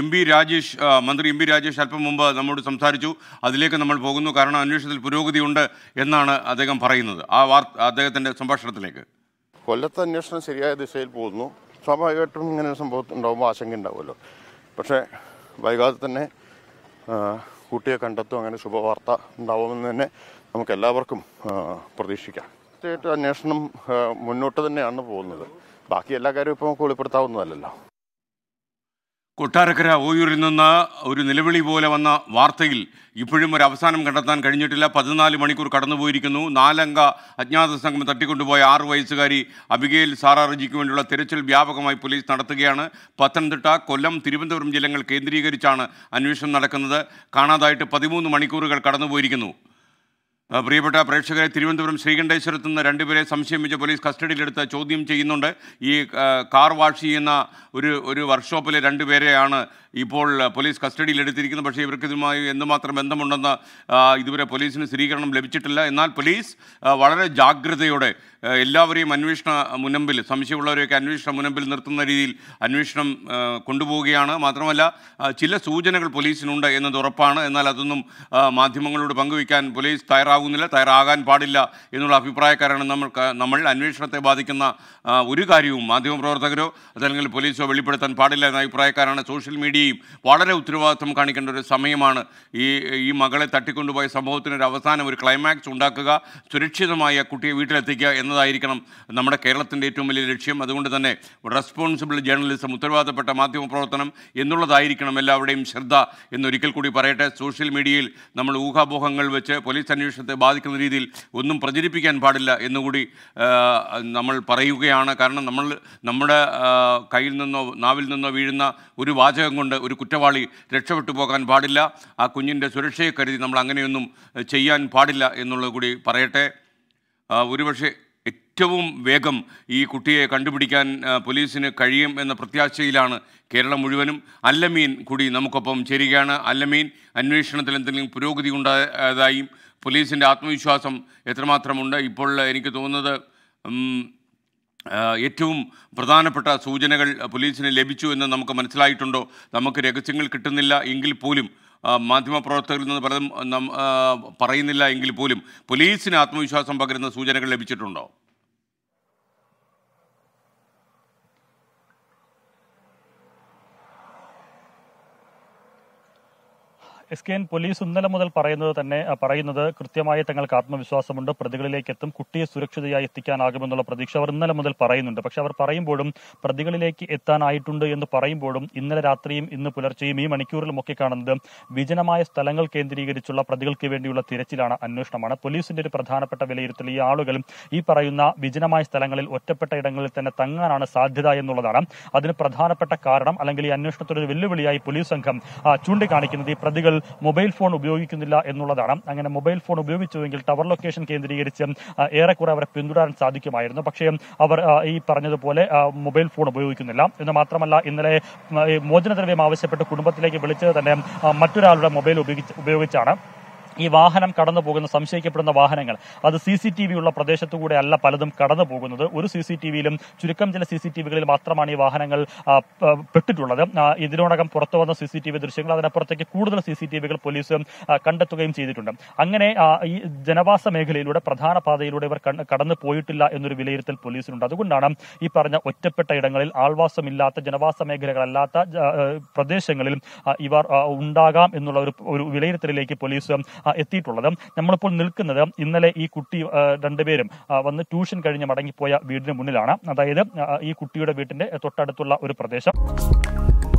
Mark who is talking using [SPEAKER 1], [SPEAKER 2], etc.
[SPEAKER 1] M P Rajesh മന്ത്രി M P Rajesh അല്പം മുമ്പ് നമ്മോട് സംസാരിച്ചു അതിലേക്ക് നമ്മൾ പോകുന്നു കാരണം അന്വേഷണത്തിൽ പുരോഗതിയുണ്ട് എന്നാണ് അദ്ദേഹം പറയുന്നത് ആ വാർത്ത അദ്ദേഹത്തിൻ്റെ സംഭാഷണത്തിലേക്ക്
[SPEAKER 2] കൊല്ലത്തെ അന്വേഷണം ശരിയായ ദിശയിൽ പോകുന്നു സ്വാഭാവികമായിട്ടും ഇങ്ങനെ ഒരു സംഭവം ഉണ്ടാകുമ്പോൾ ആശങ്ക ഉണ്ടാവുമല്ലോ പക്ഷേ വൈകാതെ തന്നെ കുട്ടിയെ കണ്ടെത്തും അങ്ങനെ ശുഭവാർത്ത ഉണ്ടാവുമെന്ന് തന്നെ നമുക്ക് എല്ലാവർക്കും പ്രതീക്ഷിക്കാം കൃത്യമായിട്ട് അന്വേഷണം മുന്നോട്ട് തന്നെയാണ് പോകുന്നത് ബാക്കി എല്ലാ കാര്യവും ഇപ്പോൾ വെളിപ്പെടുത്താവുന്നതല്ലല്ലോ
[SPEAKER 1] കൊട്ടാരക്കര ഓയൂരിൽ നിന്ന് ഒരു നിലവിളി പോലെ വന്ന വാർത്തയിൽ ഇപ്പോഴും ഒരു അവസാനം കണ്ടെത്താൻ കഴിഞ്ഞിട്ടില്ല പതിനാല് മണിക്കൂർ കടന്നുപോയിരിക്കുന്നു നാലംഗ അജ്ഞാത സംഘം തട്ടിക്കൊണ്ടുപോയ ആറു വയസ്സുകാരി അബിഗേൽ സാറാർജിക്ക് വേണ്ടിയുള്ള തിരച്ചിൽ വ്യാപകമായി പോലീസ് നടത്തുകയാണ് പത്തനംതിട്ട കൊല്ലം തിരുവനന്തപുരം ജില്ലകൾ കേന്ദ്രീകരിച്ചാണ് അന്വേഷണം നടക്കുന്നത് കാണാതായിട്ട് പതിമൂന്ന് മണിക്കൂറുകൾ കടന്നുപോയിരിക്കുന്നു പ്രിയപ്പെട്ട പ്രേക്ഷകരെ തിരുവനന്തപുരം ശ്രീകണ്ഠേശ്വരത്ത് നിന്ന് രണ്ടുപേരെ സംശയം വെച്ച് പോലീസ് കസ്റ്റഡിയിലെടുത്ത് ചോദ്യം ചെയ്യുന്നുണ്ട് ഈ കാർ വാഷ് ചെയ്യുന്ന ഒരു ഒരു വർക്ക്ഷോപ്പിലെ രണ്ടുപേരെയാണ് ഇപ്പോൾ പോലീസ് കസ്റ്റഡിയിലെടുത്തിരിക്കുന്നത് പക്ഷേ ഇവർക്ക് ഇതുമായി എന്തുമാത്രം ബന്ധമുണ്ടെന്ന് ഇതുവരെ പോലീസിന് സ്ഥിരീകരണം ലഭിച്ചിട്ടില്ല എന്നാൽ പോലീസ് വളരെ ജാഗ്രതയോടെ എല്ലാവരെയും അന്വേഷണ മുനമ്പിൽ സംശയമുള്ളവരെയൊക്കെ അന്വേഷണ മുനമ്പിൽ നിർത്തുന്ന രീതിയിൽ അന്വേഷണം കൊണ്ടുപോവുകയാണ് മാത്രമല്ല ചില സൂചനകൾ പോലീസിനുണ്ട് എന്നത് ഉറപ്പാണ് എന്നാൽ അതൊന്നും മാധ്യമങ്ങളോട് പങ്കുവയ്ക്കാൻ പോലീസ് തയ്യാറാവും തയ്യാറാകുന്നില്ല തയ്യാറാകാൻ പാടില്ല എന്നുള്ള അഭിപ്രായക്കാരാണ് നമ്മൾ നമ്മൾ അന്വേഷണത്തെ ബാധിക്കുന്ന ഒരു കാര്യവും മാധ്യമപ്രവർത്തകരോ അതല്ലെങ്കിൽ പോലീസോ വെളിപ്പെടുത്താൻ പാടില്ല എന്ന അഭിപ്രായക്കാരാണ് സോഷ്യൽ മീഡിയയും വളരെ ഉത്തരവാദിത്വം കാണിക്കേണ്ട ഒരു സമയമാണ് ഈ ഈ മകളെ തട്ടിക്കൊണ്ടുപോയ സംഭവത്തിന് ഒരു അവസാനം ഒരു ക്ലൈമാക്സ് ഉണ്ടാക്കുക സുരക്ഷിതമായ കുട്ടിയെ വീട്ടിലെത്തിക്കുക എന്നതായിരിക്കണം നമ്മുടെ കേരളത്തിൻ്റെ ഏറ്റവും വലിയ ലക്ഷ്യം അതുകൊണ്ട് തന്നെ റെസ്പോൺസിബിൾ ജേർണലിസം ഉത്തരവാദപ്പെട്ട മാധ്യമ പ്രവർത്തനം എന്നുള്ളതായിരിക്കണം എല്ലാവരുടെയും ശ്രദ്ധ എന്നൊരിക്കൽ കൂടി പറയട്ടെ സോഷ്യൽ മീഡിയയിൽ നമ്മൾ ഊഹാപോഹങ്ങൾ വെച്ച് പോലീസ് അന്വേഷണത്തെ ജനാധിപത്യത്തെ ബാധിക്കുന്ന രീതിയിൽ ഒന്നും പ്രചരിപ്പിക്കാൻ പാടില്ല എന്നുകൂടി നമ്മൾ പറയുകയാണ് കാരണം നമ്മൾ നമ്മുടെ കയ്യിൽ നിന്നോ നാവിൽ നിന്നോ വീഴുന്ന ഒരു വാചകം കൊണ്ട് ഒരു കുറ്റവാളി രക്ഷപ്പെട്ടു പോകാൻ പാടില്ല ആ കുഞ്ഞിൻ്റെ സുരക്ഷയെ കരുതി നമ്മൾ അങ്ങനെയൊന്നും ചെയ്യാൻ പാടില്ല എന്നുള്ളത് കൂടി പറയട്ടെ ഒരുപക്ഷെ ഏറ്റവും വേഗം ഈ കുട്ടിയെ കണ്ടുപിടിക്കാൻ പോലീസിന് കഴിയും എന്ന പ്രത്യാശയിലാണ് കേരളം മുഴുവനും അല്ലമീൻ കൂടി നമുക്കൊപ്പം ചേരുകയാണ് അല്ലമീൻ അന്വേഷണത്തിൽ എന്തെങ്കിലും പുരോഗതി ഉണ്ടായതായും പോലീസിൻ്റെ ആത്മവിശ്വാസം എത്രമാത്രമുണ്ട് ഇപ്പോൾ എനിക്ക് തോന്നുന്നത് ഏറ്റവും പ്രധാനപ്പെട്ട സൂചനകൾ പോലീസിന് ലഭിച്ചു എന്ന് നമുക്ക് മനസ്സിലായിട്ടുണ്ടോ നമുക്ക് രഹസ്യങ്ങൾ കിട്ടുന്നില്ല എങ്കിൽ പോലും മാധ്യമപ്രവർത്തകരിൽ നിന്ന് പലതും പറയുന്നില്ല എങ്കിൽ പോലും പോലീസിന് ആത്മവിശ്വാസം പകരുന്ന സൂചനകൾ ലഭിച്ചിട്ടുണ്ടോ
[SPEAKER 3] എസ് കെ എൻ പോലീസ് ഇന്നലെ മുതൽ പറയുന്നത് തന്നെ പറയുന്നത് കൃത്യമായി തങ്ങൾക്ക് ആത്മവിശ്വാസമുണ്ട് പ്രതികളിലേക്ക് എത്തും കുട്ടിയെ സുരക്ഷിതയായി എത്തിക്കാനാകുമെന്നുള്ള പ്രതീക്ഷ അവർ ഇന്നലെ മുതൽ പറയുന്നുണ്ട് പക്ഷെ അവർ പറയുമ്പോഴും പ്രതികളിലേക്ക് എത്താനായിട്ടുണ്ട് എന്ന് പറയുമ്പോഴും ഇന്നലെ രാത്രിയും ഇന്ന് പുലർച്ചെയും ഈ മണിക്കൂറിലുമൊക്കെ കാണുന്നത് വിജനമായ സ്ഥലങ്ങൾ കേന്ദ്രീകരിച്ചുള്ള പ്രതികൾക്ക് വേണ്ടിയുള്ള തിരച്ചിലാണ് അന്വേഷണമാണ് പോലീസിന്റെ ഒരു പ്രധാനപ്പെട്ട വിലയിരുത്തൽ ഈ ആളുകൾ ഈ പറയുന്ന വിജനമായ സ്ഥലങ്ങളിൽ ഒറ്റപ്പെട്ട ഇടങ്ങളിൽ തന്നെ തങ്ങാനാണ് സാധ്യത എന്നുള്ളതാണ് അതിന് പ്രധാനപ്പെട്ട കാരണം അല്ലെങ്കിൽ ഈ അന്വേഷണത്തിനൊരു വെല്ലുവിളിയായി പോലീസ് സംഘം ചൂണ്ടിക്കാണിക്കുന്നത് ഈ പ്രതികൾ മൊബൈൽ ഫോൺ ഉപയോഗിക്കുന്നില്ല എന്നുള്ളതാണ് അങ്ങനെ മൊബൈൽ ഫോൺ ഉപയോഗിച്ചുവെങ്കിൽ ടവർ ലൊക്കേഷൻ കേന്ദ്രീകരിച്ച് ഏറെക്കുറെ അവരെ പിന്തുടരാൻ സാധിക്കുമായിരുന്നു പക്ഷേ അവർ ഈ പറഞ്ഞതുപോലെ മൊബൈൽ ഫോൺ ഉപയോഗിക്കുന്നില്ല എന്ന് മാത്രമല്ല ഇന്നലെ മോചനദ്രവ്യം ആവശ്യപ്പെട്ട് കുടുംബത്തിലേക്ക് വിളിച്ചത് തന്നെ മറ്റൊരാളുടെ മൊബൈൽ ഉപയോഗിച്ചാണ് ഈ വാഹനം കടന്നു പോകുന്ന സംശയിക്കപ്പെടുന്ന വാഹനങ്ങൾ അത് സി സി ടി വി ഉള്ള പ്രദേശത്തുകൂടെ അല്ല പലതും കടന്നു പോകുന്നത് ഒരു സി സി ടി വിയിലും ചുരുക്കം ചില സി സി ടി വികളിൽ മാത്രമാണ് ഈ വാഹനങ്ങൾ പെട്ടിട്ടുള്ളത് ഇതിനോടകം പുറത്തു വന്ന സി സി ടി വി ദൃശ്യങ്ങൾ അതിനപ്പുറത്തേക്ക് കൂടുതൽ സി സി ടി വികൾ പോലീസ് കണ്ടെത്തുകയും ചെയ്തിട്ടുണ്ട് അങ്ങനെ ഈ ജനവാസ മേഖലയിലൂടെ പ്രധാന പാതയിലൂടെ ഇവർ കടന്നു പോയിട്ടില്ല എന്നൊരു വിലയിരുത്തൽ പോലീസിനുണ്ട് അതുകൊണ്ടാണ് ഈ പറഞ്ഞ ഒറ്റപ്പെട്ട ഇടങ്ങളിൽ ആൾവാസമില്ലാത്ത ജനവാസ മേഖലകളല്ലാത്ത പ്രദേശങ്ങളിൽ ഇവർ ഉണ്ടാകാം എന്നുള്ള ഒരു വിലയിരുത്തലിലേക്ക് പോലീസ് എത്തിയിട്ടുള്ളത് നമ്മളിപ്പോൾ നിൽക്കുന്നത് ഇന്നലെ ഈ കുട്ടി രണ്ടുപേരും വന്ന് ട്യൂഷൻ കഴിഞ്ഞ് മടങ്ങിപ്പോയ വീടിന് മുന്നിലാണ് അതായത് ഈ കുട്ടിയുടെ വീട്ടിന്റെ തൊട്ടടുത്തുള്ള ഒരു പ്രദേശം